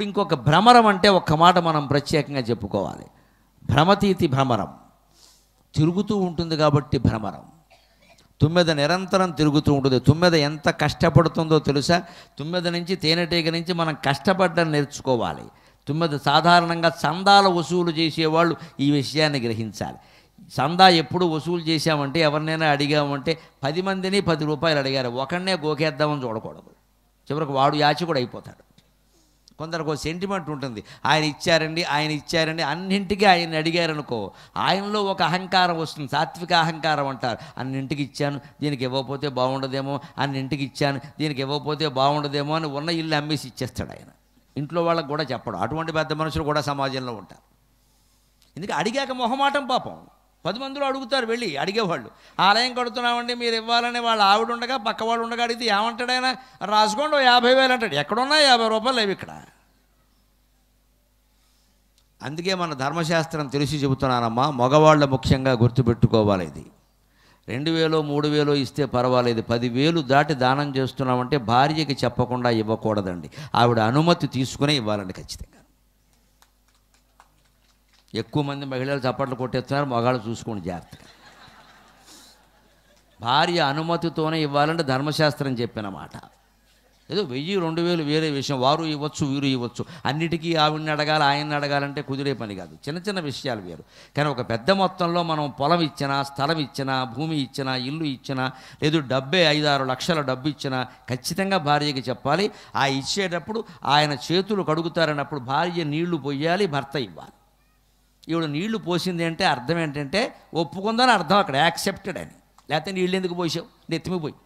ఇప్పుడు ఇంకొక భ్రమరం అంటే ఒక్క మాట మనం ప్రత్యేకంగా చెప్పుకోవాలి భ్రమతీతి భ్రమరం తిరుగుతూ ఉంటుంది కాబట్టి భ్రమరం తుమ్మెద నిరంతరం తిరుగుతూ ఉంటుంది తుమ్మెద ఎంత కష్టపడుతుందో తెలుసా తుమ్మెద నుంచి తేనెటీగ నుంచి మనం కష్టపడ్డం నేర్చుకోవాలి తుమ్మెద సాధారణంగా చందాల వసూలు చేసేవాళ్ళు ఈ విషయాన్ని గ్రహించాలి చందా ఎప్పుడు వసూలు చేశామంటే ఎవరినైనా అడిగామంటే పది మందిని పది రూపాయలు అడిగారు ఒకరినే గోకేద్దామని చూడకూడదు చివరికి వాడు యాచకుడు అయిపోతాడు కొందరికి సెంటిమెంట్ ఉంటుంది ఆయన ఇచ్చారండి ఆయన ఇచ్చారండి అన్నింటికీ ఆయన అడిగారనుకో ఆయనలో ఒక అహంకారం వస్తుంది సాత్విక అహంకారం అంటారు అన్నింటికి ఇచ్చాను దీనికి ఇవ్వకపోతే బాగుండదేమో అన్నింటికి ఇచ్చాను దీనికి ఇవ్వకపోతే బాగుండదేమో అని ఉన్న ఇల్లు అమ్మేసి ఇచ్చేస్తాడు ఆయన ఇంట్లో వాళ్ళకు కూడా చెప్పడం అటువంటి పెద్ద మనుషులు కూడా సమాజంలో ఉంటారు ఎందుకంటే అడిగాక మొహమాటం పాపం పది మందిలో అడుగుతారు వెళ్ళి అడిగేవాళ్ళు ఆలయం కడుతున్నామండి మీరు ఇవ్వాలని వాళ్ళు ఆవిడ ఉండగా పక్క వాళ్ళు ఉండగా అడిగితే ఏమంటాడు ఆయన రాసుకోండి యాభై వేలు అంటాడు ఎక్కడున్నా యాభై రూపాయలు లేవు ఇక్కడ అందుకే మన ధర్మశాస్త్రం తెలిసి చెబుతున్నానమ్మా మగవాళ్ళు ముఖ్యంగా గుర్తుపెట్టుకోవాలి ఇది రెండు వేలో మూడు వేలో ఇస్తే పర్వాలేదు పదివేలు దాటి దానం చేస్తున్నామంటే భార్యకి చెప్పకుండా ఇవ్వకూడదండి ఆవిడ అనుమతి తీసుకునే ఇవ్వాలండి ఖచ్చితంగా ఎక్కువ మంది మహిళలు చప్పట్లు కొట్టేస్తున్నారు మగాళ్ళు చూసుకోండి జాగ్రత్త భార్య అనుమతితోనే ఇవ్వాలంటే ధర్మశాస్త్రం చెప్పిన మాట ఏదో వెయ్యి రెండు వేలు వేరే విషయం వారు ఇవ్వచ్చు వీరు ఇవ్వచ్చు అన్నిటికీ ఆవిడని అడగాలి ఆయన్ని అడగాలంటే కుదిరే పని కాదు చిన్న చిన్న విషయాలు వేరు కానీ ఒక పెద్ద మొత్తంలో మనం పొలం ఇచ్చినా స్థలం ఇచ్చినా భూమి ఇచ్చినా ఇల్లు ఇచ్చినా లేదు డబ్బే ఐదారు లక్షల డబ్బు ఇచ్చినా ఖచ్చితంగా భార్యకి చెప్పాలి ఆ ఇచ్చేటప్పుడు ఆయన చేతులు కడుగుతారన్నప్పుడు భార్య నీళ్లు పొయ్యాలి భర్త ఇవ్వాలి ఈవిడ నీళ్లు పోసింది అంటే అర్థం ఏంటంటే ఒప్పుకుందని అర్థం అక్కడ యాక్సెప్టెడ్ అని లేకపోతే నీళ్ళు ఎందుకు పోసావు నెత్తిమిపోయి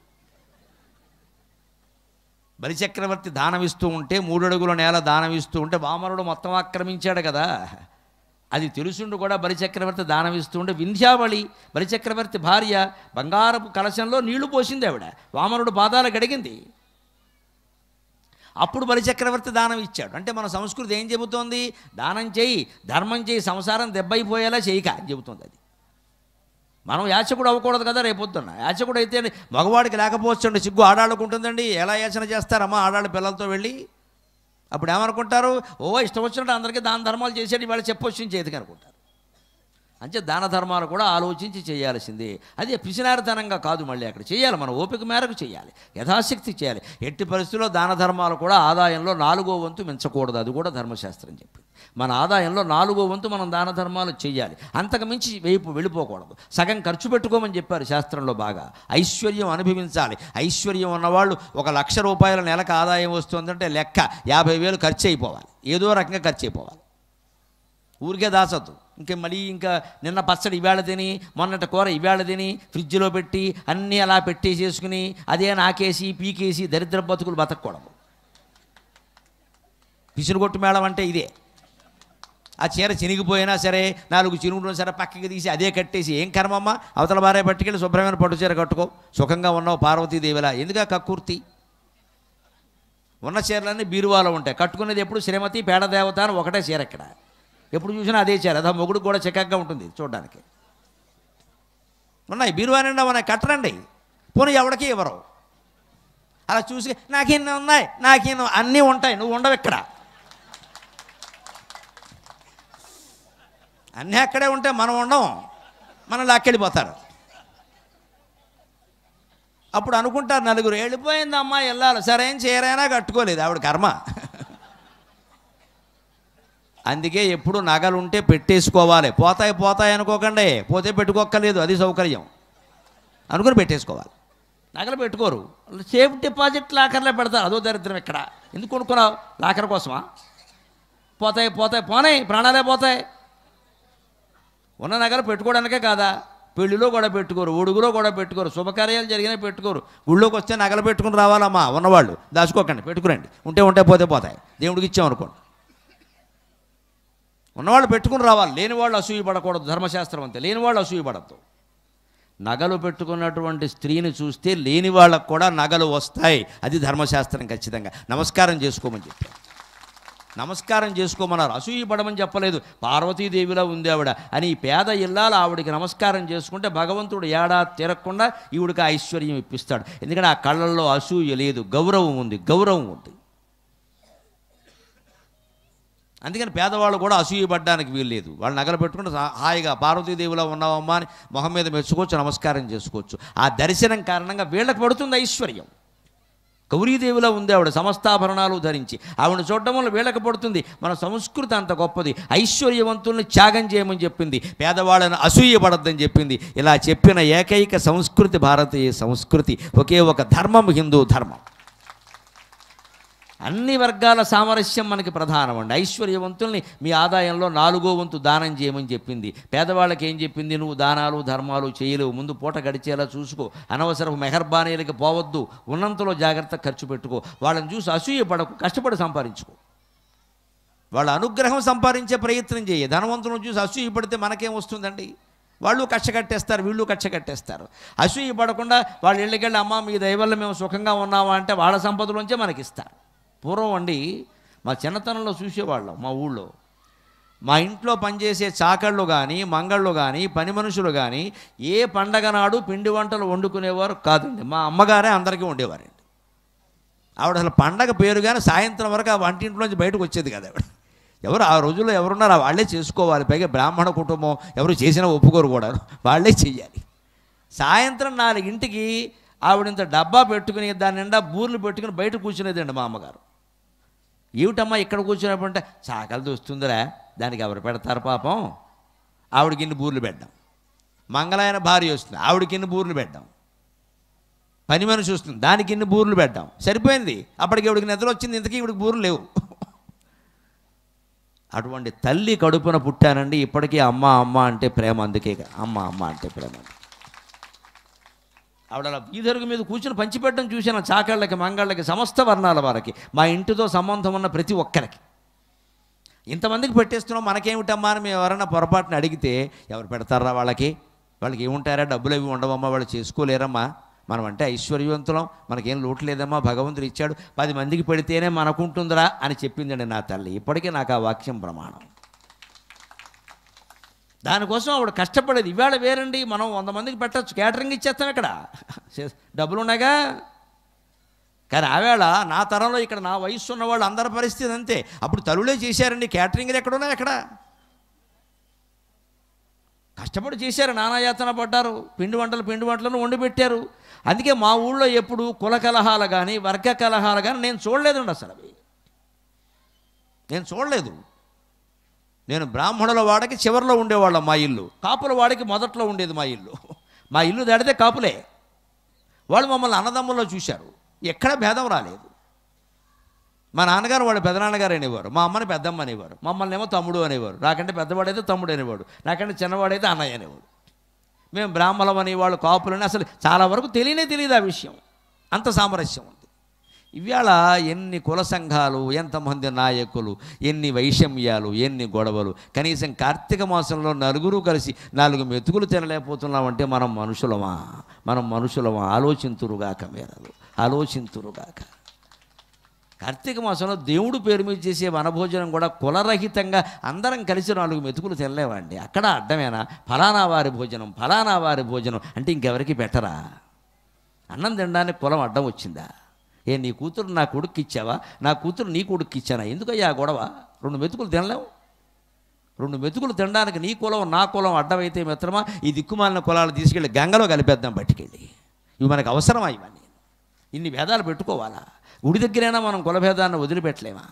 బలిచక్రవర్తి దానమిస్తూ ఉంటే మూడడుగుల నేల దానమిస్తూ ఉంటే వామనుడు మొత్తం ఆక్రమించాడు కదా అది తెలుసుండు కూడా బలిచక్రవర్తి దానమిస్తూ ఉంటే వింధ్యావళి బలిచక్రవర్తి భార్య బంగారపు కలశంలో నీళ్లు పోసింది ఆవిడ వామనుడు పాదాలు గడిగింది అప్పుడు బలిచక్రవర్తి దానం ఇచ్చాడు అంటే మన సంస్కృతి ఏం చెబుతోంది దానం చేయి ధర్మం చేయి సంసారం దెబ్బైపోయేలా చేయక అని చెబుతుంది అది మనం యాచకుడు అవ్వకూడదు కదా రేపొద్దున్న యాచకుడు అయితే మగవాడికి లేకపోవచ్చండి సిగ్గు ఆడాళ్ళకుంటుందండి ఎలా యాచన చేస్తారమ్మా ఆడాళ్ళ పిల్లలతో వెళ్ళి అప్పుడు ఏమనుకుంటారు ఓ ఇష్టం వచ్చినట్టు అందరికీ దాన ధర్మాలు చేసేటి వాళ్ళు చెప్పొచ్చు చేతికి అనుకుంటారు అంటే దాన ధర్మాలు కూడా ఆలోచించి చేయాల్సిందే అది పిసినారితనంగా కాదు మళ్ళీ అక్కడ చేయాలి మనం ఓపిక మేరకు చేయాలి యథాశక్తి చేయాలి ఎట్టి పరిస్థితుల్లో దాన ధర్మాలు కూడా ఆదాయంలో నాలుగో వంతు మించకూడదు అది కూడా ధర్మశాస్త్రం చెప్పింది మన ఆదాయంలో నాలుగో వంతు మనం దాన ధర్మాలు చేయాలి అంతకు మించి వేపు వెళ్ళిపోకూడదు సగం ఖర్చు పెట్టుకోమని చెప్పారు శాస్త్రంలో బాగా ఐశ్వర్యం అనుభవించాలి ఐశ్వర్యం ఉన్నవాళ్ళు ఒక లక్ష రూపాయల నెలకు ఆదాయం వస్తుందంటే లెక్క యాభై వేలు ఖర్చు అయిపోవాలి ఏదో రకంగా ఖర్చు అయిపోవాలి ఊరికే దాసద్దు ఇంకా మళ్ళీ ఇంకా నిన్న పచ్చడి ఇవాళ తిని మొన్నటి కూర ఇవాళ తిని ఫ్రిడ్జ్లో పెట్టి అన్నీ అలా పెట్టేసేసుకుని అదే నాకేసి పీకేసి దరిద్ర బతుకులు బతకూడదు పిసిరుగొట్టు మేళం అంటే ఇదే ఆ చీర చినిగిపోయినా సరే నాలుగు చిరుగుడు సరే పక్కకి తీసి అదే కట్టేసి ఏం కర్మమ్మ అవతల భార్య పట్టుకెళ్ళి శుభ్రమైన పట్టు చీర కట్టుకో సుఖంగా ఉన్నావు పార్వతీదేవిలా ఎందుకా కక్కుర్తి ఉన్న చీరలన్నీ బీరువాలో ఉంటాయి కట్టుకునేది ఎప్పుడు శ్రీమతి పేడదేవత అని ఒకటే చీర ఇక్కడ ఎప్పుడు చూసినా అదే చేయాలి అదా మొగుడు కూడా చక్కగా ఉంటుంది చూడడానికి ఉన్నాయి బీరువా నిండా ఉన్నాయి కట్టరండి పోనీ ఎవడికి ఇవ్వరు అలా చూసి నాకేం ఉన్నాయి నాకేం అన్నీ ఉంటాయి నువ్వు ఉండవు ఇక్కడ అన్నీ అక్కడే ఉంటే మనం ఉండం మనం లాక్కెళ్ళిపోతారు అప్పుడు అనుకుంటారు నలుగురు వెళ్ళిపోయిందమ్మా వెళ్ళాలి సరే ఏం చేయరైనా కట్టుకోలేదు ఆవిడ కర్మ అందుకే ఎప్పుడు నగలు ఉంటే పెట్టేసుకోవాలి పోతాయి పోతాయి అనుకోకండి పోతే పెట్టుకోక్కర్లేదు అది సౌకర్యం అనుకుని పెట్టేసుకోవాలి నగలు పెట్టుకోరు సేఫ్ డిపాజిట్ లాకర్లో పెడతారు అదో దరిద్రం ఇక్కడ ఎందుకు కొనుక్కున్నావు లాకర్ కోసమా పోతాయి పోతాయి పోనాయి ప్రాణాలే పోతాయి ఉన్న నగలు పెట్టుకోవడానికే కాదా పెళ్లిలో కూడా పెట్టుకోరు ఒడుగులో కూడా పెట్టుకోరు శుభకార్యాలు జరిగినా పెట్టుకోరు గుళ్ళోకి వస్తే నగలు పెట్టుకుని రావాలమ్మా ఉన్నవాళ్ళు దాచుకోకండి పెట్టుకురండి ఉంటే ఉంటే పోతే పోతాయి దేవుడికి ఇచ్చామనుకోండి ఉన్నవాళ్ళు పెట్టుకుని రావాలి లేనివాళ్ళు అసూయ పడకూడదు ధర్మశాస్త్రం అంతే లేనివాళ్ళు పడద్దు నగలు పెట్టుకున్నటువంటి స్త్రీని చూస్తే లేని వాళ్ళకు కూడా నగలు వస్తాయి అది ధర్మశాస్త్రం ఖచ్చితంగా నమస్కారం చేసుకోమని చెప్పారు నమస్కారం చేసుకోమన్నారు అసూయ పడమని చెప్పలేదు పార్వతీదేవిలా ఉంది ఆవిడ అని ఈ పేద ఇల్లాలు ఆవిడికి నమస్కారం చేసుకుంటే భగవంతుడు ఏడా తిరగకుండా ఈవిడికి ఐశ్వర్యం ఇప్పిస్తాడు ఎందుకంటే ఆ కళ్ళల్లో అసూయ లేదు గౌరవం ఉంది గౌరవం ఉంది అందుకని పేదవాళ్ళు కూడా అసూయపడడానికి వీలు లేదు వాళ్ళు నగలు పెట్టుకుంటే హాయిగా పార్వతీదేవిలో ఉన్నావమ్మా అని మొహం మీద మెచ్చుకోవచ్చు నమస్కారం చేసుకోవచ్చు ఆ దర్శనం కారణంగా వీళ్ళకి పడుతుంది ఐశ్వర్యం గౌరీదేవిలో ఉంది ఆవిడ సమస్తాభరణాలు ధరించి ఆవిడ చూడడం వల్ల వీళ్ళకి పడుతుంది మన సంస్కృతి అంత గొప్పది ఐశ్వర్యవంతుల్ని త్యాగం చేయమని చెప్పింది పేదవాళ్ళని అసూయపడద్దని చెప్పింది ఇలా చెప్పిన ఏకైక సంస్కృతి భారతీయ సంస్కృతి ఒకే ఒక ధర్మం హిందూ ధర్మం అన్ని వర్గాల సామరస్యం మనకి ప్రధానం అండి ఐశ్వర్యవంతుల్ని మీ ఆదాయంలో నాలుగో వంతు దానం చేయమని చెప్పింది పేదవాళ్ళకి ఏం చెప్పింది నువ్వు దానాలు ధర్మాలు చేయలేవు ముందు పూట గడిచేలా చూసుకో అనవసర మెహర్బానీలకి పోవద్దు ఉన్నంతలో జాగ్రత్త ఖర్చు పెట్టుకో వాళ్ళని చూసి అసూయ పడకు కష్టపడి సంపాదించుకో వాళ్ళ అనుగ్రహం సంపాదించే ప్రయత్నం చేయి ధనవంతులను చూసి అసూయపడితే మనకేం వస్తుందండి వాళ్ళు కక్ష కట్టేస్తారు వీళ్ళు కక్ష కట్టేస్తారు అసూయ పడకుండా వాళ్ళు ఇళ్ళకెళ్ళి అమ్మ మీ దయవల్ల మేము సుఖంగా ఉన్నామా అంటే వాళ్ళ సంపదలోంచే మనకిస్తారు పూర్వం అండి మా చిన్నతనంలో చూసేవాళ్ళం మా ఊళ్ళో మా ఇంట్లో పనిచేసే చాకళ్ళు కానీ మంగళ్ళు కానీ పని మనుషులు కానీ ఏ పండగ నాడు పిండి వంటలు వండుకునేవారు కాదండి మా అమ్మగారే అందరికీ వండేవారండి ఆవిడ అసలు పండగ పేరు కానీ సాయంత్రం వరకు ఆ వంటింట్లోంచి బయటకు వచ్చేది కదా ఆవిడ ఎవరు ఆ రోజుల్లో ఎవరున్నారో వాళ్ళే చేసుకోవాలి పైగా బ్రాహ్మణ కుటుంబం ఎవరు చేసినా ఒప్పుకోరు కూడా వాళ్ళే చెయ్యాలి సాయంత్రం నాలుగింటికి ఆవిడ ఇంత డబ్బా పెట్టుకుని దాని నిండా బూర్లు పెట్టుకుని బయట కూర్చునేదండి మా అమ్మగారు ఏమిటమ్మా ఇక్కడ కూర్చున్నప్పుడు అంటే చాకలిది వస్తుందిరా దానికి ఎవరు పెడతారు పాపం ఆవిడకిన్ని బూర్లు పెట్టడం మంగళాయన భార్య వస్తుంది ఆవిడకిన్ని బూర్లు పెట్టడం పని మనిషి వస్తుంది దానికి ఇన్ని బూర్లు పెట్టాం సరిపోయింది అప్పటికి ఇవిడికి నిద్ర వచ్చింది ఇంతకీ ఇవిడికి బూర్లు లేవు అటువంటి తల్లి కడుపున పుట్టానండి ఇప్పటికీ అమ్మ అమ్మ అంటే ప్రేమ అందుకే అమ్మ అమ్మ అంటే ప్రేమ ఆవిడ అలా మీద కూర్చుని పంచిపెట్టడం చూసాను చాకళ్ళకి మంగాళ్ళకి సమస్త వర్ణాల వారికి మా ఇంటితో సంబంధం ఉన్న ప్రతి ఒక్కరికి ఇంతమందికి పెట్టేస్తున్నాం మనకేమిటమ్మా అని మేము ఎవరైనా పొరపాటున అడిగితే ఎవరు పెడతారా వాళ్ళకి వాళ్ళకి ఏముంటారా డబ్బులు అవి ఉండవమ్మా వాళ్ళు చేసుకోలేరమ్మా మనం అంటే ఐశ్వర్యవంతులం మనకేం లోటు లేదమ్మా భగవంతుడు ఇచ్చాడు పది మందికి పెడితేనే మనకుంటుందిరా అని చెప్పిందండి నా తల్లి ఇప్పటికీ నాకు ఆ వాక్యం ప్రమాణం దాని కోసం అప్పుడు కష్టపడలేదు ఇవాల వేరేండి మనం 100 మందికి పెట్టొచ్చు క్యాటరింగ్ ఇచ్చస్తారు అక్కడ డబుల్ ఉన్నాగా కానీ ఆ వేళ నా తరంలో ఇక్కడ నా వయసున్న వాళ్ళందరి పరిస్థితి అంటే అప్పుడు తలులే చేశారు క్యాటరింగ్ ఎక్కడున్నా అక్కడ కష్టపడి చేశారు నానా చేస్తున్నారు పడ్డారు పిండి వంటలు పిండి వంటలను వండి పెట్టారు అందుకే మా ఊర్లో ఎప్పుడూ కుల కలహాలు గాని వర్గ కలహాలు గాని నేను చూడలేదు అన్నసలే నేను చూడలేదు నేను బ్రాహ్మణుల వాడకి చివరిలో ఉండేవాళ్ళం మా ఇల్లు కాపుల వాడికి మొదట్లో ఉండేది మా ఇల్లు మా ఇల్లు దాడితే కాపులే వాళ్ళు మమ్మల్ని అన్నదమ్ముల్లో చూశారు ఎక్కడ భేదం రాలేదు మా నాన్నగారు వాళ్ళు పెదనాన్నగారు అనేవారు మా అమ్మని పెద్దమ్మ అనేవారు మమ్మల్ని ఏమో తమ్ముడు అనేవారు నాకంటే పెద్దవాడైతే తమ్ముడు అనేవాడు నాకంటే చిన్నవాడైతే అన్నయ్య అనేవాడు మేము బ్రాహ్మణం అనేవాళ్ళు వాళ్ళు కాపులని అసలు చాలా వరకు తెలియనే తెలియదు ఆ విషయం అంత సామరస్యం ఇవాళ ఎన్ని కుల సంఘాలు ఎంతమంది నాయకులు ఎన్ని వైషమ్యాలు ఎన్ని గొడవలు కనీసం కార్తీక మాసంలో నలుగురు కలిసి నాలుగు మెతుకులు తినలేకపోతున్నామంటే మనం మనుషులమా మనం మనుషులమా ఆలోచింతురుగాక మీరు ఆలోచింతురుగాక కార్తీక మాసంలో దేవుడు పేరు మీద చేసే వనభోజనం కూడా కులరహితంగా అందరం కలిసి నాలుగు మెతుకులు తినలేవండి అక్కడ అడ్డమేనా ఫలానా వారి భోజనం ఫలానా వారి భోజనం అంటే ఇంకెవరికి బెటరా అన్నం తినడానికి కులం అడ్డం వచ్చిందా ఏ నీ కూతురు నా కొడుకు ఇచ్చావా నా కూతురు నీ కొడుకు ఇచ్చానా ఎందుకయ్యా గొడవ రెండు మెతుకులు తినలేవు రెండు మెతుకులు తినడానికి నీ కులం నా కులం అడ్డమైతే మిత్రమా ఈ దిక్కుమాలిన కులాలు తీసుకెళ్ళి గంగలో కలిపేద్దాం పట్టుకెళ్ళి ఇవి మనకు అవసరమా ఇవన్నీ ఇన్ని భేదాలు పెట్టుకోవాలా గుడి దగ్గరైనా మనం కులభేదాన్ని వదిలిపెట్టలేమా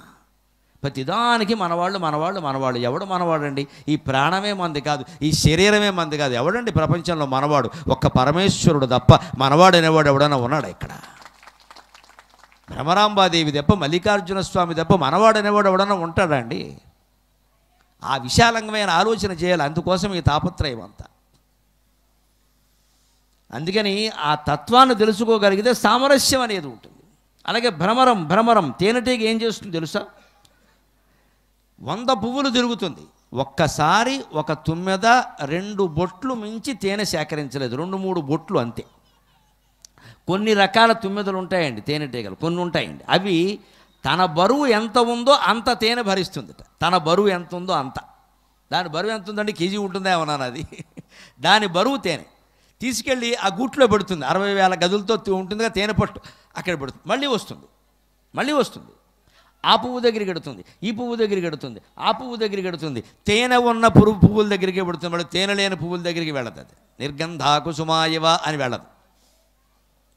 ప్రతిదానికి మనవాళ్ళు మనవాళ్ళు మనవాళ్ళు ఎవడు మనవాడు అండి ఈ ప్రాణమే మంది కాదు ఈ శరీరమే మంది కాదు ఎవడండి ప్రపంచంలో మనవాడు ఒక్క పరమేశ్వరుడు తప్ప మనవాడు అనేవాడు ఎవడైనా ఉన్నాడు ఇక్కడ భ్రమరాంబాదేవి దెబ్బ మల్లికార్జున స్వామి దెబ్బ మనవాడనేవాడు అనేవాడు ఎవడన్నా ఉంటాడండి ఆ విశాలంగమైన ఆలోచన చేయాలి అందుకోసం ఈ తాపత్రయం అంతా అందుకని ఆ తత్వాన్ని తెలుసుకోగలిగితే సామరస్యం అనేది ఉంటుంది అలాగే భ్రమరం భ్రమరం తేనెటీగ ఏం చేస్తుంది తెలుసా వంద పువ్వులు తిరుగుతుంది ఒక్కసారి ఒక తుమ్మెద రెండు బొట్లు మించి తేనె సేకరించలేదు రెండు మూడు బొట్లు అంతే కొన్ని రకాల తుమ్మెదలు ఉంటాయండి తేనెటీగలు కొన్ని ఉంటాయండి అవి తన బరువు ఎంత ఉందో అంత తేనె భరిస్తుందట తన బరువు ఎంత ఉందో అంత దాని బరువు ఎంత ఉందండి కేజీ ఉంటుందా ఏమన్నాను అది దాని బరువు తేనె తీసుకెళ్ళి ఆ గూట్లో పెడుతుంది అరవై వేల గదులతో ఉంటుందిగా తేనె పట్టు అక్కడ పెడుతుంది మళ్ళీ వస్తుంది మళ్ళీ వస్తుంది ఆ పువ్వు దగ్గరికి పెడుతుంది ఈ పువ్వు దగ్గరికి పెడుతుంది ఆ పువ్వు దగ్గరికి పెడుతుంది తేనె ఉన్న పురుగు పువ్వుల దగ్గరికి పెడుతుంది మళ్ళీ తేనె లేని పువ్వుల దగ్గరికి వెళ్ళదు అది నిర్గంధా అని వెళ్ళదు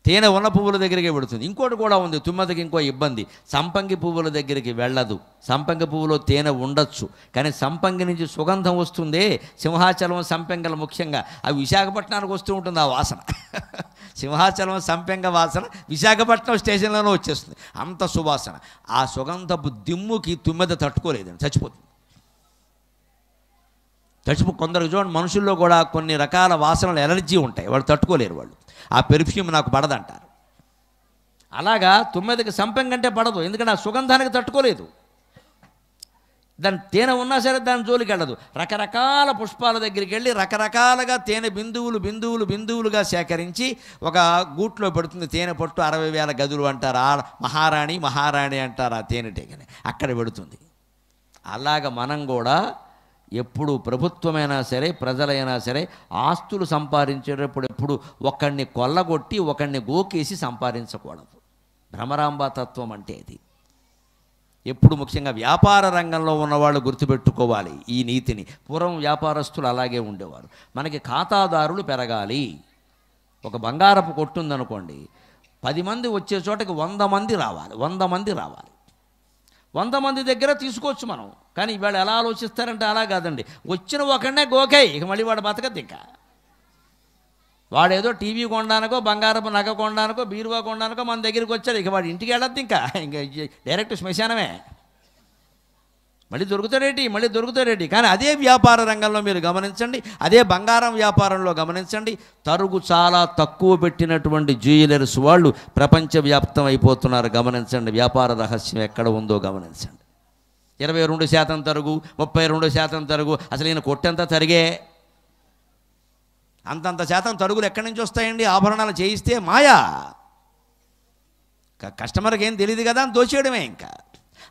తేనె ఉన్న పువ్వుల దగ్గరికి పెడుతుంది ఇంకోటి కూడా ఉంది తుమ్మతకి ఇంకో ఇబ్బంది సంపంగి పువ్వుల దగ్గరికి వెళ్ళదు సంపంగి పువ్వులో తేనె ఉండొచ్చు కానీ సంపంగి నుంచి సుగంధం వస్తుంది సింహాచలం సంపెంగలు ముఖ్యంగా అవి విశాఖపట్నానికి వస్తూ ఉంటుంది ఆ వాసన సింహాచలం సంపెంగ వాసన విశాఖపట్నం స్టేషన్లోనే వచ్చేస్తుంది అంత సువాసన ఆ సుగంధపు దిమ్ముకి తుమ్మెద తట్టుకోలేదండి చచ్చిపోతుంది చచ్చిపో కొందరు చూడండి మనుషుల్లో కూడా కొన్ని రకాల వాసనలు ఎలర్జీ ఉంటాయి వాళ్ళు తట్టుకోలేరు వాళ్ళు ఆ పెర్ఫ్యూమ్ నాకు పడదంటారు అలాగా తొమ్మిదికి సంపం కంటే పడదు ఎందుకంటే ఆ సుగంధానికి తట్టుకోలేదు దాని తేనె ఉన్నా సరే దాని జోలికి వెళ్ళదు రకరకాల పుష్పాల దగ్గరికి వెళ్ళి రకరకాలుగా తేనె బిందువులు బిందువులు బిందువులుగా సేకరించి ఒక గూట్లో పెడుతుంది తేనె పట్టు అరవై వేల గదులు అంటారు ఆ మహారాణి మహారాణి అంటారు ఆ తేనెటీగని అక్కడ పెడుతుంది అలాగ మనం కూడా ఎప్పుడు ప్రభుత్వమైనా సరే ప్రజలైనా సరే ఆస్తులు సంపాదించేటప్పుడు ఎప్పుడు ఒకడిని కొల్లగొట్టి ఒకడిని గోకేసి సంపాదించకూడదు భ్రమరాంబ తత్వం అంటే ఇది ఎప్పుడు ముఖ్యంగా వ్యాపార రంగంలో ఉన్నవాళ్ళు గుర్తుపెట్టుకోవాలి ఈ నీతిని పూర్వం వ్యాపారస్తులు అలాగే ఉండేవారు మనకి ఖాతాదారులు పెరగాలి ఒక బంగారపు కొట్టుందనుకోండి పది మంది వచ్చే చోటకి వంద మంది రావాలి వంద మంది రావాలి వంద మంది దగ్గర తీసుకోవచ్చు మనం కానీ ఇవాళ ఎలా ఆలోచిస్తారంటే అలా కాదండి వచ్చిన ఒకనే గోకాయ్ ఇక మళ్ళీ వాడు బతకద్దు ఇంకా వాడేదో టీవీ కొండానికో బంగారపు నగ కొండానికో బీరువా కొండానికో మన దగ్గరికి వచ్చాడు ఇక వాడు ఇంటికి వెళ్ళద్దు ఇంకా ఇంకా డైరెక్ట్ శ్మశానమే మళ్ళీ దొరుకుతాడేటి మళ్ళీ దొరుకుతాడేటి కానీ అదే వ్యాపార రంగంలో మీరు గమనించండి అదే బంగారం వ్యాపారంలో గమనించండి తరుగు చాలా తక్కువ పెట్టినటువంటి జ్యువెలర్స్ వాళ్ళు ప్రపంచవ్యాప్తం అయిపోతున్నారు గమనించండి వ్యాపార రహస్యం ఎక్కడ ఉందో గమనించండి ఇరవై రెండు శాతం తరుగు ముప్పై రెండు శాతం తరుగు అసలు ఈయన కొట్టెంత తరిగే అంతంత శాతం తరుగులు ఎక్కడి నుంచి వస్తాయండి ఆభరణాలు చేయిస్తే మాయా కస్టమర్కి ఏం తెలియదు కదా అని దోచేయడమే ఇంకా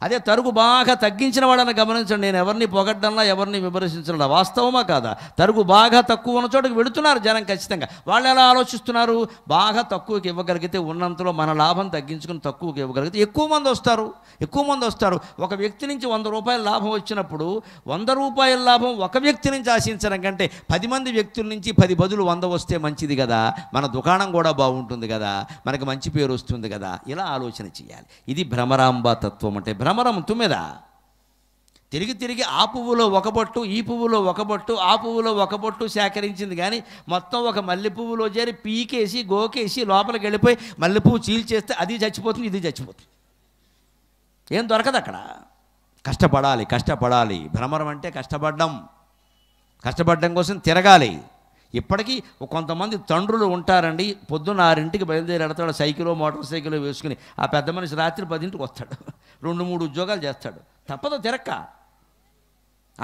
అదే తరుగు బాగా తగ్గించిన వాడని గమనించండి నేను ఎవరిని పొగడ్డంలా ఎవరిని విమర్శించడం వాస్తవమా కాదా తరుగు బాగా తక్కువ ఉన్న చోటకి వెళుతున్నారు జనం ఖచ్చితంగా వాళ్ళు ఎలా ఆలోచిస్తున్నారు బాగా తక్కువకి ఇవ్వగలిగితే ఉన్నంతలో మన లాభం తగ్గించుకుని తక్కువకి ఇవ్వగలిగితే ఎక్కువ మంది వస్తారు ఎక్కువ మంది వస్తారు ఒక వ్యక్తి నుంచి వంద రూపాయల లాభం వచ్చినప్పుడు వంద రూపాయల లాభం ఒక వ్యక్తి నుంచి ఆశించడం కంటే పది మంది వ్యక్తుల నుంచి పది బదులు వంద వస్తే మంచిది కదా మన దుకాణం కూడా బాగుంటుంది కదా మనకి మంచి పేరు వస్తుంది కదా ఇలా ఆలోచన చేయాలి ఇది భ్రమరాంబ తత్వం అంటే భ్రమరం తుమ్మెద తిరిగి తిరిగి ఆ పువ్వులో ఒక బొట్టు ఈ పువ్వులో ఒక బొట్టు ఆ పువ్వులో ఒక బొట్టు సేకరించింది కానీ మొత్తం ఒక మల్లె పువ్వులో చేరి పీకేసి గోకేసి లోపలికి వెళ్ళిపోయి మల్లె పువ్వు చీల్చేస్తే అది చచ్చిపోతుంది ఇది చచ్చిపోతుంది ఏం దొరకదు అక్కడ కష్టపడాలి కష్టపడాలి భ్రమరం అంటే కష్టపడడం కష్టపడడం కోసం తిరగాలి ఇప్పటికీ కొంతమంది తండ్రులు ఉంటారండి పొద్దున్న ఆరింటికి బయలుదేరి వెడతాడు సైకిలో మోటార్ సైకిలో వేసుకుని ఆ పెద్ద మనిషి రాత్రి పదింటికి వస్తాడు రెండు మూడు ఉద్యోగాలు చేస్తాడు తప్పదు తిరక్క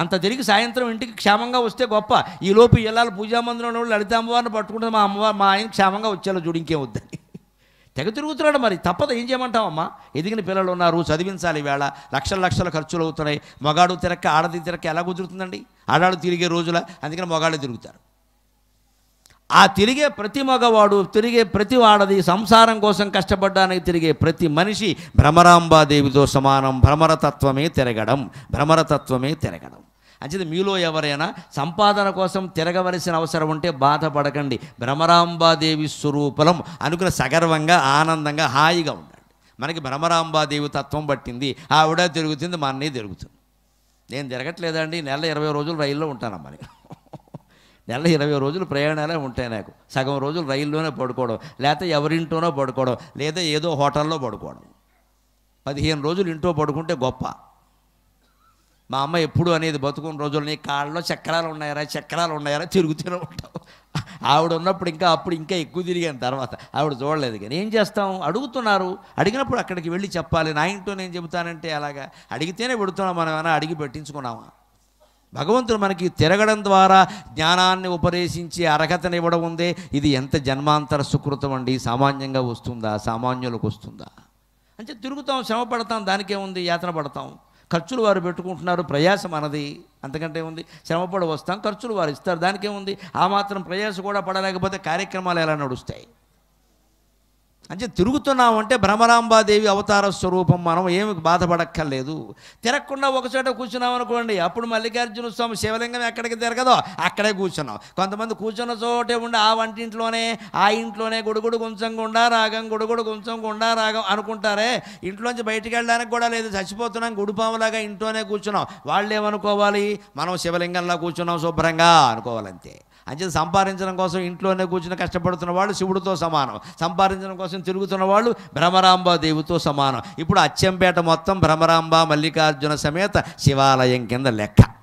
అంత తిరిగి సాయంత్రం ఇంటికి క్షేమంగా వస్తే గొప్ప ఈలోపు ఇళ్ళాలు పూజామందిరంలో వాళ్ళు లలిత అమ్మవారిని పట్టుకుంటే మా అమ్మవారు మా ఆయన క్షేమంగా వచ్చేలా చూడు ఇంకేం వద్దని తెగ తిరుగుతున్నాడు మరి తప్పదు ఏం చేయమంటావమ్మా ఎదిగిన పిల్లలు ఉన్నారు చదివించాలి వేళ లక్షల లక్షల ఖర్చులు అవుతున్నాయి మగాడు తిరక్క ఆడది తిరక్క ఎలా కుదురుతుందండి ఆడాడు తిరిగే రోజుల అందుకని మగాడు తిరుగుతారు ఆ తిరిగే ప్రతి మగవాడు తిరిగే ప్రతి వాడది సంసారం కోసం కష్టపడ్డానికి తిరిగే ప్రతి మనిషి భ్రమరాంబాదేవితో సమానం భ్రమరతత్వమే తిరగడం భ్రమరతత్వమే తిరగడం అంచేది మీలో ఎవరైనా సంపాదన కోసం తిరగవలసిన అవసరం ఉంటే బాధపడకండి భ్రమరాంబాదేవి స్వరూపలం అనుకున్న సగర్వంగా ఆనందంగా హాయిగా ఉండండి మనకి భ్రమరాంబాదేవి తత్వం పట్టింది ఆవిడ తిరుగుతుంది మా అన్నయ్య తిరుగుతుంది నేను తిరగట్లేదండి నెల ఇరవై రోజులు రైల్లో ఉంటానమ్మా నేను నెల ఇరవై రోజులు ప్రయాణాలే ఉంటాయి నాకు సగం రోజులు రైల్లోనే పడుకోవడం లేకపోతే ఎవరింటోనో పడుకోవడం లేదా ఏదో హోటల్లో పడుకోవడం పదిహేను రోజులు ఇంట్లో పడుకుంటే గొప్ప మా అమ్మ ఎప్పుడు అనేది బతుకున్న నీ కాళ్ళలో చక్రాలు ఉన్నాయరా చక్రాలు ఉన్నాయరా తిరుగుతూనే ఉంటాం ఆవిడ ఉన్నప్పుడు ఇంకా అప్పుడు ఇంకా ఎక్కువ తిరిగాను తర్వాత ఆవిడ చూడలేదు కానీ ఏం చేస్తాం అడుగుతున్నారు అడిగినప్పుడు అక్కడికి వెళ్ళి చెప్పాలి నా ఇంట్లో నేను చెబుతానంటే అలాగా అడిగితేనే పెడుతున్నాం మనం ఏమైనా అడిగి పెట్టించుకున్నామా భగవంతుడు మనకి తిరగడం ద్వారా జ్ఞానాన్ని ఉపదేశించి ఇవ్వడం ఉందే ఇది ఎంత జన్మాంతర సుకృతం అండి సామాన్యంగా వస్తుందా సామాన్యులకు వస్తుందా అంటే తిరుగుతాం శ్రమ పడతాం దానికేముంది యాతన పడతాం ఖర్చులు వారు పెట్టుకుంటున్నారు ప్రయాసం అన్నది అంతకంటే ఉంది శ్రమపడి వస్తాం ఖర్చులు వారు ఇస్తారు దానికేముంది ఆ మాత్రం ప్రయాస కూడా పడలేకపోతే కార్యక్రమాలు ఎలా నడుస్తాయి అంటే తిరుగుతున్నాం అంటే భ్రమరాంబాదేవి అవతార స్వరూపం మనం ఏమి బాధపడక్కర్లేదు తిరగకుండా ఒకచోట కూర్చున్నాం అనుకోండి అప్పుడు మల్లికార్జున స్వామి శివలింగం ఎక్కడికి తిరగదో అక్కడే కూర్చున్నాం కొంతమంది కూర్చున్న చోటే ఉండి ఆ వంటింట్లోనే ఆ ఇంట్లోనే గుడుగుడు గుండా రాగం గుడుగుడు గుండా రాగం అనుకుంటారే ఇంట్లోంచి బయటికి వెళ్ళడానికి కూడా లేదు చచ్చిపోతున్నాం గుడిపాములాగా ఇంట్లోనే కూర్చున్నాం వాళ్ళు ఏమనుకోవాలి మనం శివలింగంలో కూర్చున్నాం శుభ్రంగా అనుకోవాలంతే అంచేది సంపాదించడం కోసం ఇంట్లోనే కూర్చుని కష్టపడుతున్న వాళ్ళు శివుడితో సమానం సంపాదించడం కోసం తిరుగుతున్న వాళ్ళు భ్రమరాంబ దేవుతో సమానం ఇప్పుడు అచ్చంపేట మొత్తం భ్రమరాంబ మల్లికార్జున సమేత శివాలయం కింద లెక్క